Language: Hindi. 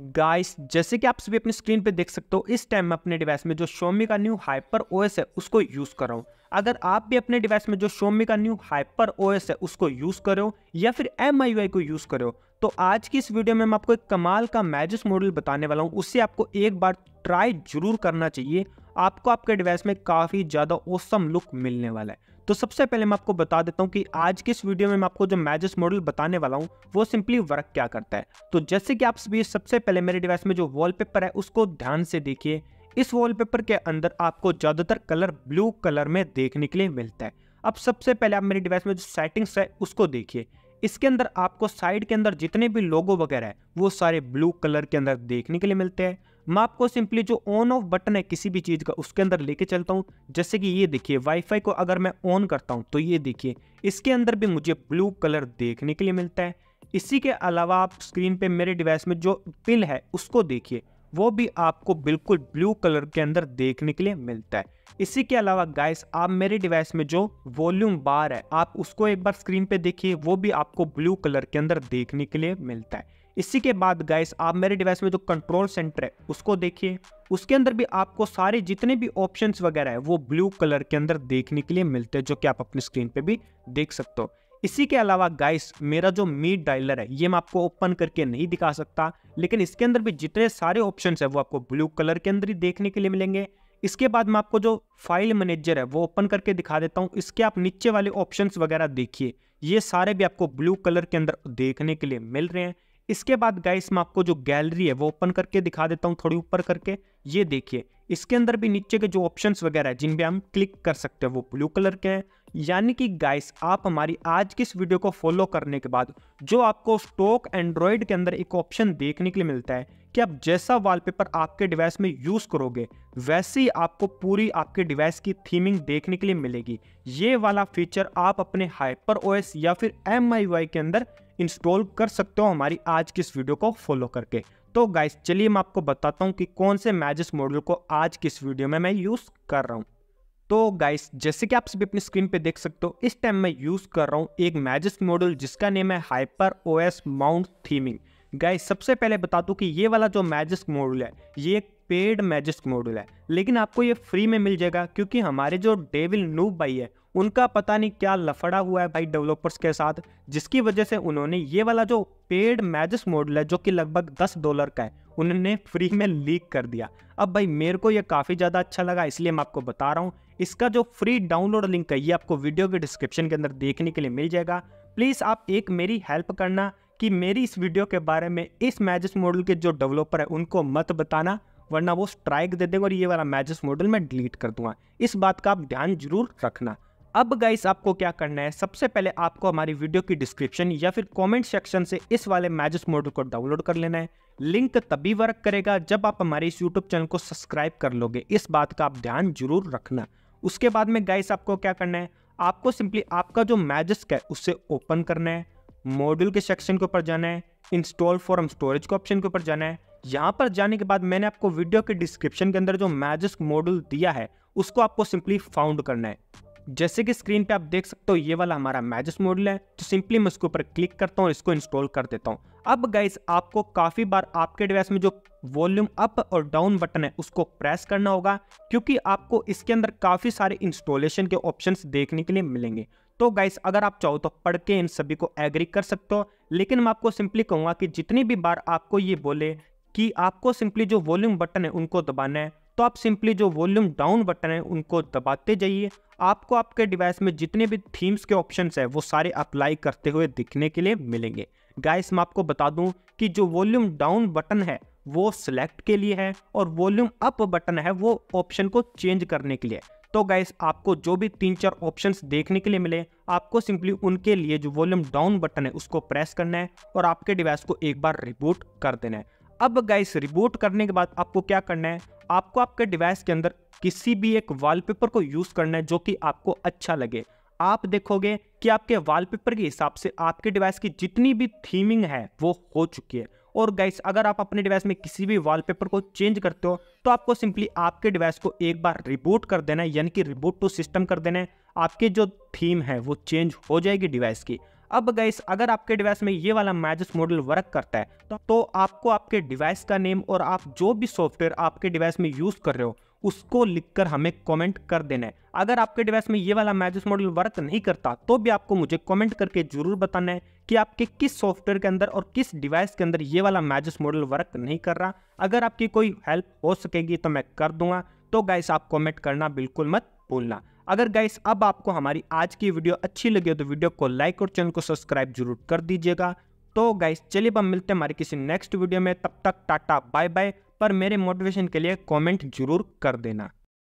गाइस जैसे कि आप सभी अपनी स्क्रीन पे देख सकते हो इस टाइम मैं अपने डिवाइस में जो शोमी का न्यू हाइपर ओएस है उसको यूज़ कर रहा हूँ अगर आप भी अपने डिवाइस में जो शोमी का न्यू हाइपर ओएस है उसको यूज़ करो या फिर एम को यूज़ करो तो आज की इस वीडियो में मैं आपको एक कमाल का मैजिस मॉडल बताने वाला हूँ उससे आपको एक बार ट्राई जरूर करना चाहिए आपको आपके डिवाइस में काफ़ी ज़्यादा औसम लुक मिलने वाला है तो सबसे पहले मैं आपको बता देता हूँ कि आज की इस वीडियो में मैं आपको जो मैजिस मॉडल बताने वाला हूँ वो सिंपली वर्क क्या करता है तो जैसे कि आप सभी सबसे पहले मेरे डिवाइस में जो वॉलपेपर है उसको ध्यान से देखिए इस वॉलपेपर के अंदर आपको ज़्यादातर कलर ब्लू कलर में देखने के लिए मिलता है अब सबसे पहले आप मेरे डिवाइस में जो सेटिंग्स है उसको देखिए इसके अंदर आपको साइड के अंदर जितने भी लोगो वगैरह है वो सारे ब्लू कलर के अंदर देखने के लिए मिलते हैं मैं आपको सिंपली जो ऑन ऑफ बटन है किसी भी चीज़ का उसके अंदर लेके चलता हूँ जैसे कि ये देखिए वाईफाई को अगर मैं ऑन करता हूँ तो ये देखिए इसके अंदर भी मुझे ब्लू कलर देखने के लिए मिलता है इसी के अलावा आप स्क्रीन पे मेरे डिवाइस में जो पिन है उसको देखिए वो भी आपको बिल्कुल ब्लू कलर के अंदर देखने के लिए मिलता है इसी के अलावा गाइस आप मेरे डिवाइस में जो वॉल्यूम बार है आप उसको एक बार स्क्रीन पे देखिए वो भी आपको ब्लू कलर के अंदर देखने के लिए मिलता है इसी के बाद गाइस आप मेरे डिवाइस में जो कंट्रोल सेंटर है उसको देखिए उसके अंदर भी आपको सारे जितने भी ऑप्शंस वगैरह है वो ब्लू कलर के अंदर देखने के लिए मिलते हैं जो कि आप अपने स्क्रीन पे भी देख सकते हो इसी के अलावा गाइस मेरा जो मीट डायलर है ये मैं आपको ओपन करके नहीं दिखा सकता लेकिन इसके अंदर भी जितने सारे ऑप्शन है वो आपको ब्लू कलर के अंदर ही देखने के लिए मिलेंगे इसके बाद मैं आपको जो फाइल मैनेजर है वो ओपन करके दिखा देता हूँ इसके आप नीचे वाले ऑप्शन वगैरह देखिए ये सारे भी आपको ब्लू कलर के अंदर देखने के लिए मिल रहे हैं इसके बाद गाइस मैं आपको जो गैलरी है वो ओपन करके दिखा देता हूँ थोड़ी ऊपर करके ये देखिए इसके अंदर भी नीचे के जो ऑप्शन वगैरह है जिन हम क्लिक कर सकते हैं वो ब्लू कलर के हैं यानी कि गाइस आप हमारी आज की इस वीडियो को फॉलो करने के बाद जो आपको स्टॉक एंड्रॉयड के अंदर एक ऑप्शन देखने के लिए मिलता है कि आप जैसा वॉलपेपर आपके डिवाइस में यूज़ करोगे वैसे ही आपको पूरी आपके डिवाइस की थीमिंग देखने के लिए मिलेगी ये वाला फीचर आप अपने हाइपर ओएस या फिर एम के अंदर इंस्टॉल कर सकते हो हमारी आज की इस वीडियो को फॉलो करके तो गाइस चलिए मैं आपको बताता हूँ कि कौन से मैजिस मॉडल को आज की इस वीडियो में मैं यूज़ कर रहा हूँ तो गाइस जैसे कि आप सभी अपनी स्क्रीन पे देख सकते हो इस टाइम मैं यूज़ कर रहा हूँ एक मैजिस मॉडल जिसका नेम है Hyper OS mount theming guys सबसे पहले बता दूं कि ये वाला जो मैजिस मॉडल है ये एक पेड मैजिक मॉड्यूल है लेकिन आपको ये फ्री में मिल जाएगा क्योंकि हमारे जो डेविल नूब भाई है उनका पता नहीं क्या लफड़ा हुआ है भाई डेवलपर्स के साथ जिसकी वजह से उन्होंने ये वाला जो पेड मैजिस मॉडल है जो कि लगभग दस डॉलर का है उन्होंने फ्री में लीक कर दिया अब भाई मेरे को ये काफ़ी ज़्यादा अच्छा लगा इसलिए मैं आपको बता रहा हूँ इसका जो फ्री डाउनलोड लिंक है ये आपको वीडियो के डिस्क्रिप्शन के अंदर देखने के लिए मिल जाएगा प्लीज़ आप एक मेरी हेल्प करना कि मेरी इस वीडियो के बारे में इस मैजिस मॉडल के जो डेवलपर है उनको मत बताना वरना वो स्ट्राइक दे देंगे और ये वाला मैजिस मॉडल मैं डिलीट कर दूंगा इस बात का आप ध्यान जरूर रखना अब गाइस आपको क्या करना है सबसे पहले आपको हमारी वीडियो की डिस्क्रिप्शन या फिर कमेंट सेक्शन से इस वाले मैजिस मॉडल को डाउनलोड कर लेना है लिंक तभी वर्क करेगा जब आप हमारे इस यूट्यूब चैनल को सब्सक्राइब कर लोगे इस बात का आप ध्यान जरूर रखना उसके बाद में गाइस आपको क्या करना है आपको सिंपली आपका जो मैजिस्क है उससे ओपन करना है मॉड्यूल के सेक्शन के ऊपर जाना है इंस्टॉल फॉरम स्टोरेज के ऑप्शन के ऊपर जाना है यहाँ पर जाने के बाद मैंने आपको वीडियो के डिस्क्रिप्शन के अंदर जो मैजिस्क मॉडल दिया है उसको आपको सिंपली फाउंड करना है जैसे कि स्क्रीन पे आप देख सकते हो ये वाला हमारा मैजिस मॉडल है तो सिंपली मैं इसके ऊपर क्लिक करता हूँ इसको इंस्टॉल कर देता हूँ अब गाइज आपको काफ़ी बार आपके डिवाइस में जो वॉल्यूम अप और डाउन बटन है उसको प्रेस करना होगा क्योंकि आपको इसके अंदर काफ़ी सारे इंस्टॉलेशन के ऑप्शन देखने के लिए मिलेंगे तो गाइस अगर आप चाहो तो पढ़ के इन सभी को एग्री कर सकते हो लेकिन मैं आपको सिंपली कहूंगा कि जितनी भी बार आपको ये बोले कि आपको सिंपली जो वॉल्यूम बटन है उनको दबाना है तो आप सिंपली जो वॉल्यूम डाउन बटन है उनको दबाते जाइए आपको आपके डिवाइस में जितने भी थीम्स के ऑप्शन है वो सारे अप्लाई करते हुए दिखने के लिए मिलेंगे गाइस मैं आपको बता दूं कि जो वॉल्यूम डाउन बटन है वो सिलेक्ट के लिए है और वॉल्यूम अप बटन है वो ऑप्शन को चेंज करने के लिए तो गाइस आपको जो भी तीन चार ऑप्शन देखने के लिए मिले आपको सिंपली उनके लिए जो वॉल्यूम डाउन बटन है उसको प्रेस करना है और आपके डिवाइस को एक बार रिबूट कर देना है अब गाइस रिबूट करने के बाद आपको क्या करना है आपको आपके डिवाइस के अंदर किसी भी एक वॉलपेपर को यूज़ करना है जो कि आपको अच्छा लगे आप देखोगे कि आपके वॉलपेपर के हिसाब से आपके डिवाइस की जितनी भी थीमिंग है वो हो चुकी है और गाइस अगर आप अपने डिवाइस में किसी भी वॉलपेपर को चेंज करते हो तो आपको सिंपली आपके डिवाइस को एक बार रिबूट कर देना है यानी कि रिबूट टू सिस्टम कर देना है आपकी जो थीम है वो चेंज हो जाएगी डिवाइस की अब गाइस अगर आपके डिवाइस में ये वाला मैजिस मॉडल वर्क करता है तो, तो आपको आपके डिवाइस का नेम और आप जो भी सॉफ्टवेयर आपके डिवाइस में यूज़ कर रहे हो उसको लिखकर हमें कमेंट कर देना है अगर आपके डिवाइस में ये वाला मैजिस मॉडल वर्क नहीं करता तो भी आपको मुझे कमेंट करके जरूर बताना है कि आपके किस सॉफ्टवेयर के अंदर और किस डिवाइस के अंदर ये वाला मैजिस मॉडल वर्क नहीं कर रहा अगर आपकी कोई हेल्प हो सकेगी तो मैं कर दूंगा तो गाइस आप कॉमेंट करना बिल्कुल मत भूलना अगर गाइस अब आपको हमारी आज की वीडियो अच्छी लगी हो तो वीडियो को लाइक और चैनल को सब्सक्राइब जरूर कर दीजिएगा तो गाइस चलिए अब मिलते हैं हमारे किसी नेक्स्ट वीडियो में तब तक टाटा बाय बाय पर मेरे मोटिवेशन के लिए कॉमेंट जरूर कर देना